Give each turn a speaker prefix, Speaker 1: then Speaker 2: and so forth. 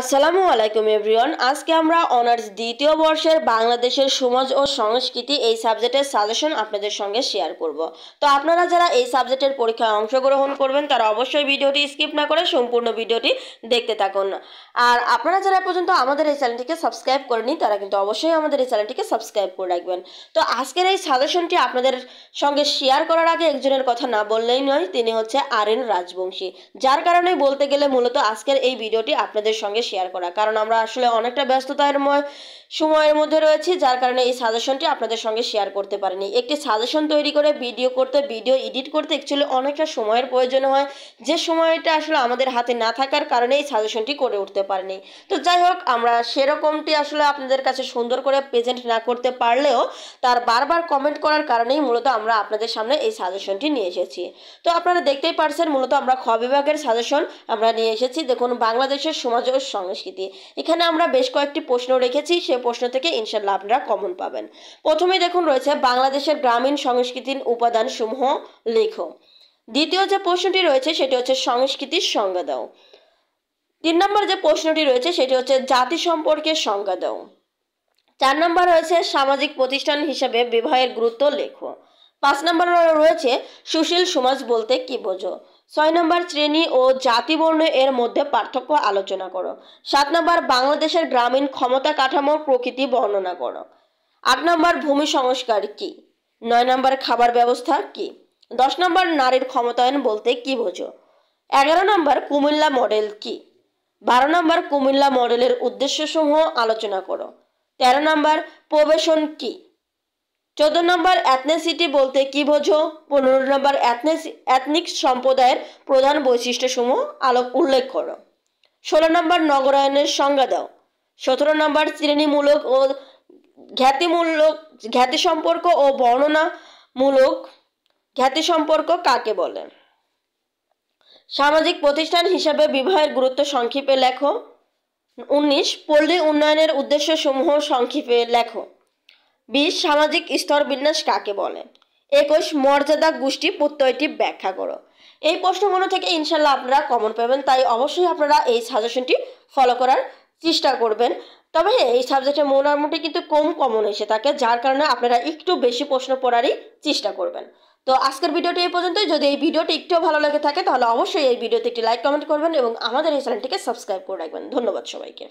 Speaker 1: আসসালামু আলাইকুম এভরিওয়ান আজকে আমরা অনার্স দ্বিতীয় বর্ষের বাংলাদেশের সমাজ ও সংস্কৃতি এই সাবজেক্টের সাজেশন আপনাদের সঙ্গে শেয়ার করব তো আপনারা যারা এই সাবজেক্টের পরীক্ষায় অংশগ্রহণ করবেন তারা অবশ্যই ভিডিওটি স্কিপ না করে সম্পূর্ণ ভিডিওটি দেখতে থাকুন আর আপনারা যারা পর্যন্ত আমাদের এই চ্যানেলটিকে সাবস্ক্রাইব করেনি তারা কিন্তু অবশ্যই আমাদের এই চ্যানেলটিকে সাবস্ক্রাইব করে রাখবেন তো আজকের এই সাজেশনটি আপনাদের সঙ্গে শেয়ার করার আগে একজনের কথা না বললেই নয় তিনি হচ্ছে আর এন রাজবংশী যার কারণে বলতে গেলে মূলত আজকের এই ভিডিওটি আপনাদের সঙ্গে শেয়ার করা কারণ আমরা আসলে অনেকটা ব্যস্ততার ময় সময়ের মধ্যে রয়েছে যার কারণে এই সাজেশনটি আপনাদের সঙ্গে শেয়ার করতে পারিনি একটি সাজেশন তৈরি করে ভিডিও করতে ভিডিও এডিট করতে অ্যাকচুয়ালি অনেকটা সময়ের প্রয়োজন হয় যে সময়টা আসলে আমাদের হাতে না থাকার কারণে এই সাজেশনটি করে উঠতে পারিনি তো যাই হোক আমরা সেরকমটি আসলে আপনাদের কাছে সুন্দর করে প্রেজেন্ট না করতে পারলেও তার বারবার কমেন্ট করার কারণেই মূলত আমরা আপনাদের সামনে এই সাজেশনটি নিয়ে এসেছি তো আপনারা দেখতেই পারছেন মূলত আমরা খ বিভাগের সাজেশন আমরা নিয়ে এসেছি দেখুন বাংলাদেশের সমাজ ও সংস্কৃতি এখানে আমরা বেশ কয়েকটি প্রশ্ন রেখেছি সে দ্বিতীয় প্রশ্ন থেকে ইনশাল্লাহ আপনারা কমন পাবেন প্রথমে দেখুন রয়েছে বাংলাদেশের গ্রামীণ সংস্কৃতির উপাদান সমূহ লেখো দ্বিতীয় যে প্রশ্নটি রয়েছে সেটি হচ্ছে সংস্কৃতির সংজ্ঞা দাও তিন নম্বর যে প্রশ্নটি রয়েছে সেটি হচ্ছে জাতি সম্পর্কে সংজ্ঞা দাও চার নম্বর রয়েছে সামাজিক প্রতিষ্ঠান হিসেবে বিবাহের গুরুত্ব লেখো পাঁচ নম্বর রয়েছে সুশীল সমাজ বলতে কি বোঝো ছয় নম্বর শ্রেণী ও জাতিবর্ণ এর মধ্যে পার্থক্য আলোচনা করো সাত নম্বর বাংলাদেশের গ্রামীণ ক্ষমতা কাঠামোর প্রকৃতি বর্ণনা করো আট নম্বর ভূমি সংস্কার কি নয় নম্বর খাবার ব্যবস্থা কি দশ নম্বর নারীর ক্ষমতায়ন বলতে কি বোঝো এগারো নম্বর কুমিল্লা মডেল কি বারো নম্বর কুমিল্লা মডেলের উদ্দেশ্যসমূহ আলোচনা করো তেরো নম্বর প্রবেশন কী চোদ্দ নম্বর অ্যাথনেসিটি বলতে কি বোঝো পনেরো নম্বর অ্যাথনিক সম্প্রদায়ের প্রধান বৈশিষ্ট্যসমূহ আলোক উল্লেখ করো ষোলো নম্বর নগরায়নের সংজ্ঞা দাও সতেরো নম্বর শ্রেণীমূলক ও খ্যাতিমূলক খ্যাতি সম্পর্ক ও বর্ণনামূলক খ্যাতি সম্পর্ক কাকে বলে সামাজিক প্রতিষ্ঠান হিসাবে বিবাহের গুরুত্ব সংক্ষিপে লেখো উনিশ পল্লী উন্নয়নের উদ্দেশ্যসমূহ সংক্ষিপে লেখো বিশ সামাজিক স্তর বিন্যাস কাকে বলে একুশ মর্যাদা গোষ্ঠী প্রত্যয়টি ব্যাখ্যা করো এই প্রশ্নগুলো থেকে ইনশাল্লাহ আপনারা কমন পাবেন তাই অবশ্যই আপনারা এই সাজেশনটি ফলো করার চেষ্টা করবেন তবে এই সাবজেক্টে মোটামুটি কিন্তু কম কমন এসে থাকে যার কারণে আপনারা একটু বেশি প্রশ্ন পড়ারই চেষ্টা করবেন তো আজকের ভিডিওটি এই পর্যন্তই যদি এই ভিডিওটি একটু ভালো লেগে থাকে তাহলে অবশ্যই এই ভিডিওতে একটি লাইক কমেন্ট করবেন এবং আমাদের এই চ্যানেলটিকে সাবস্ক্রাইব করে রাখবেন ধন্যবাদ সবাইকে